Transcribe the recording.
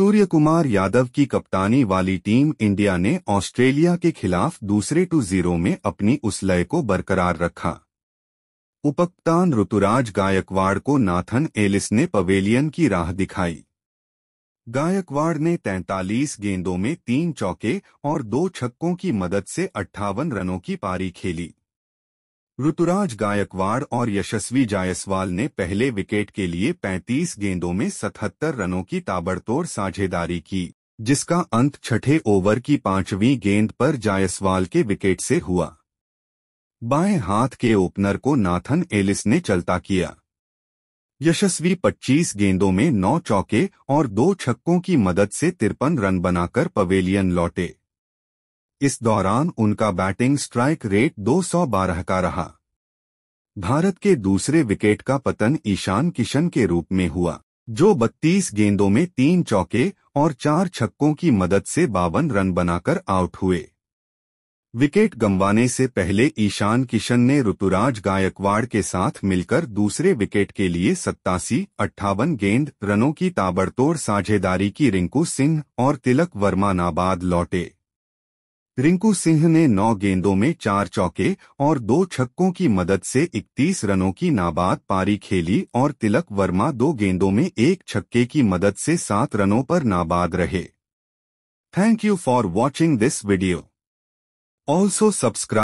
सूर्य कुमार यादव की कप्तानी वाली टीम इंडिया ने ऑस्ट्रेलिया के खिलाफ दूसरे टू जीरो में अपनी उस लय को बरकरार रखा उपकप्तान ऋतुराज गायकवाड़ को नाथन एलिस ने पवेलियन की राह दिखाई गायकवाड़ ने 43 गेंदों में तीन चौके और दो छक्कों की मदद से अट्ठावन रनों की पारी खेली ऋतुराज गायकवाड़ और यशस्वी जायसवाल ने पहले विकेट के लिए 35 गेंदों में 77 रनों की ताबड़तोड़ साझेदारी की जिसका अंत छठे ओवर की पांचवीं गेंद पर जायसवाल के विकेट से हुआ बाएं हाथ के ओपनर को नाथन एलिस ने चलता किया यशस्वी 25 गेंदों में 9 चौके और दो छक्कों की मदद से तिरपन रन बनाकर पवेलियन लौटे इस दौरान उनका बैटिंग स्ट्राइक रेट 212 का रहा भारत के दूसरे विकेट का पतन ईशान किशन के रूप में हुआ जो 32 गेंदों में तीन चौके और चार छक्कों की मदद से बावन रन बनाकर आउट हुए विकेट गंवाने से पहले ईशान किशन ने ऋतुराज गायकवाड़ के साथ मिलकर दूसरे विकेट के लिए सत्तासी अट्ठावन गेंद रनों की ताबड़तोड़ साझेदारी की रिंकू सिंह और तिलक वर्मा नाबाद लौटे रिंकू सिंह ने नौ गेंदों में चार चौके और दो छक्कों की मदद से 31 रनों की नाबाद पारी खेली और तिलक वर्मा दो गेंदों में एक छक्के की मदद से सात रनों पर नाबाद रहे thank you for watching this video also subscribe